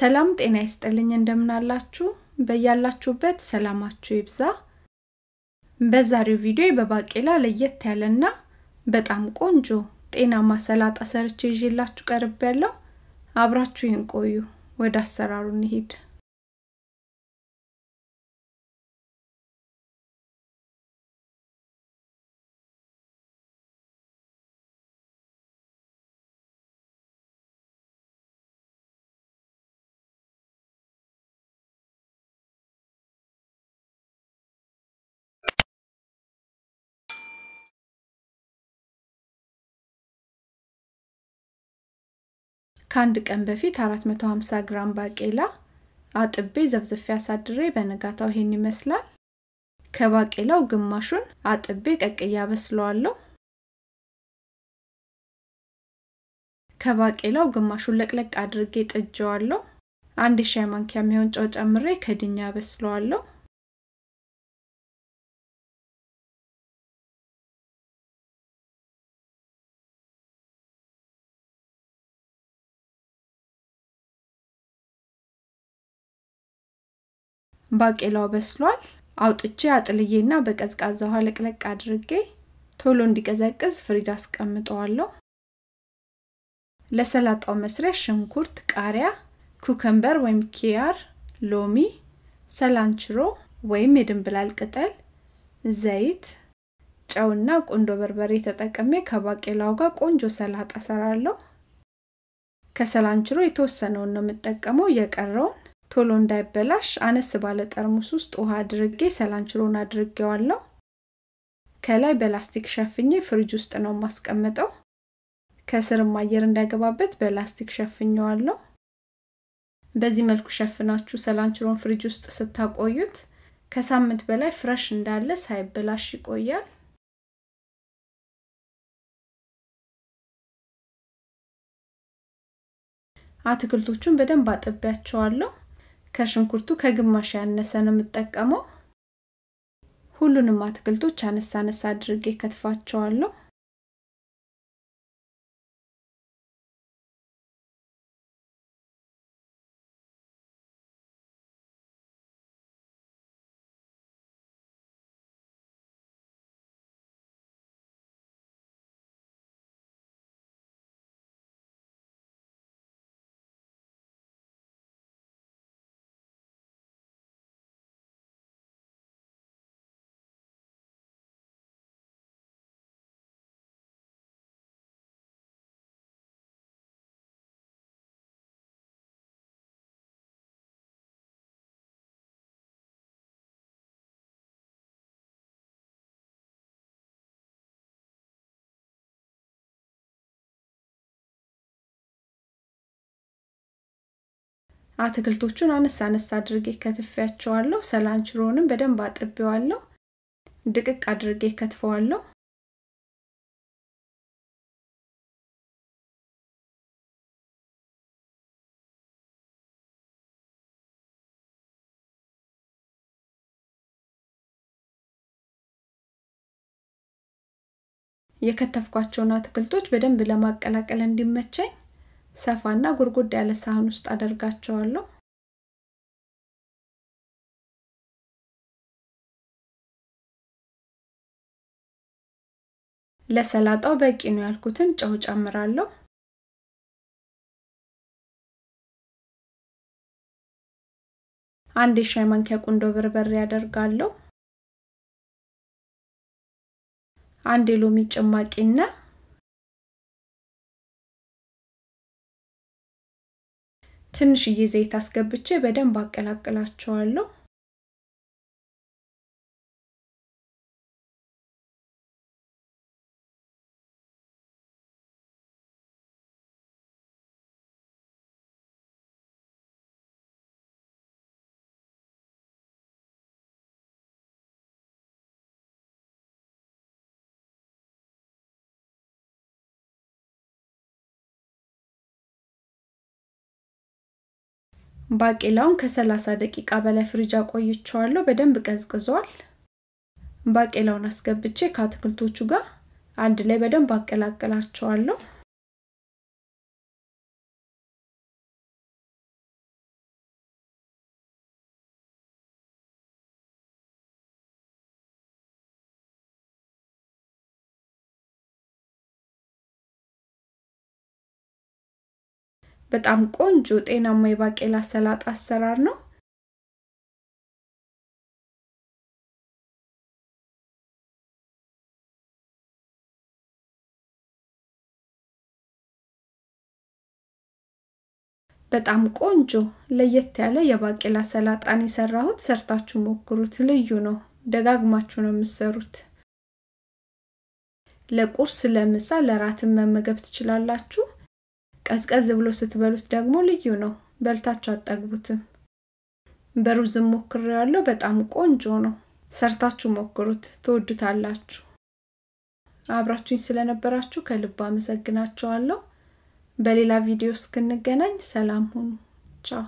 ሰላም ጤና ይስጥልኝ እንደምናላችሁ በያላችሁበት ሰላማችሁ ይብዛ በዛሬው ቪዲዮ በባቄላ ለየት ያለና በጣም ቆንጆ ጤናማ ሰላጣ ሰርቼ ይዤላችሁ ቀርብ ያለው አብራችሁ ይንቆዩ ወደ አሰራሩ እንሂድ ከአንድ ቀን በፊት 450 ግራም ባቄላ አጥቤ ዘፍዝፌ አሳድሬ በነጋታው ይሄን ይመስላል። ከባቄላው ግማሹን አጥቤ ቀቅዬ አበስለዋለሁ። ከባቄላው ግማሹን ለቅለቅ አድርጌ ጥጀዋለሁ። አንድ ሻይ ማንኪያ የሚሆን ጨው ጨምሬ ከድኛ አበስለዋለሁ። ባቄላው በስሏል። አውጥቼ አጥልዬና በቀዝቃዛ ውሃ ለቅለቅ አድርጌ ቶሎ እንዲቀዘቅዝ ፍሪጅ አስቀምጠዋለሁ። ለሰላጣው መስሪያ ሽንኩርት፣ ቃሪያ፣ ኩከምበር ወይም ኪያር፣ ሎሚ፣ ሰላንችሮ ወይም የድንብላል ቅጠል፣ ዘይት፣ ጨውና ቁንዶ በርበሬ ተጠቅሜ ከባቄላው ጋር ቆንጆ ሰላጣ ሰራለሁ። ከሰላንችሮ የተወሰነውን ነው የምጠቀመው፣ የቀረውን ቶሎ እንዳይበላሽ አነስ ባለ ጠርሙስ ውስጥ ውሃ አድርጌ ሰላንችሮን አድርጌዋለሁ። ከላይ በላስቲክ ሸፍኜ ፍሪጅ ውስጥ ነው የማስቀምጠው። ከስርም አየር እንዳይገባበት በላስቲክ ሸፍኘዋለሁ። በዚህ መልኩ ሸፍናችሁ ሰላንችሮን ፍሪጅ ውስጥ ስታቆዩት ከሳምንት በላይ ፍረሽ እንዳለ ሳይበላሽ ይቆያል። አትክልቶቹን በደንብ አጥቢያቸዋለሁ። ከሽንኩርቱ ከግማሽ ያነሰ ነው የምጠቀመው። ሁሉንም አትክልቶች አነሳ አነሳ አድርጌ ከትፋቸዋለሁ። አትክልቶቹን አነስ አነስ አድርጌ ከትፌያቸዋለሁ። ሰላንችሮንም በደንብ አጥቤዋለሁ። ድቅቅ አድርጌ ከትፈዋለሁ። የከተፍኳቸውን አትክልቶች በደንብ ለማቀላቀል እንዲመቸኝ ሰፋና ጉርጉድ ያለ ሳህን ውስጥ አደርጋቸዋለሁ። ለሰላጣው በቂ ነው ያልኩትን ጨው ጨምራለሁ። አንድ የሻይ ማንኪያ ቁንዶ በርበሬ ያደርጋለሁ። አንድ የሎሚ ጭማቂና ትንሽዬ ዘይት አስገብቼ በደንብ አቀላቅላቸዋለሁ። ባቄላውን ከ30 ደቂቃ በላይ ፍሪጅ አቆይቸዋለሁ። በደንብ ቀዝቅዟል። ባቄላውን አስገብቼ ከአትክልቶቹ ጋር አንድ ላይ በደንብ አቀላቅላቸዋለሁ። በጣም ቆንጆ ጤናማ የባቄላ ሰላጣ አሰራር ነው። በጣም ቆንጆ ለየት ያለ የባቄላ ሰላጣን የሰራሁት ሰርታችሁ ሞክሩት። ልዩ ነው። ደጋግማችሁ ነው የምሰሩት። ለቁርስ፣ ለምሳ፣ ለራትን መመገብ ትችላላችሁ። ቀዝቀዝ ብሎ ስትበሉት ደግሞ ልዩ ነው። በልታችሁ አጠግቡትም። በሩዝም ያለው በጣም ቆንጆ ነው። ሰርታችሁ ሞክሩት፣ ትወዱታላችሁ። አብራችሁኝ ስለነበራችሁ ከልብ አመሰግናችኋለሁ። በሌላ ቪዲዮ እስክንገናኝ ሰላም ሁኑ። ቻው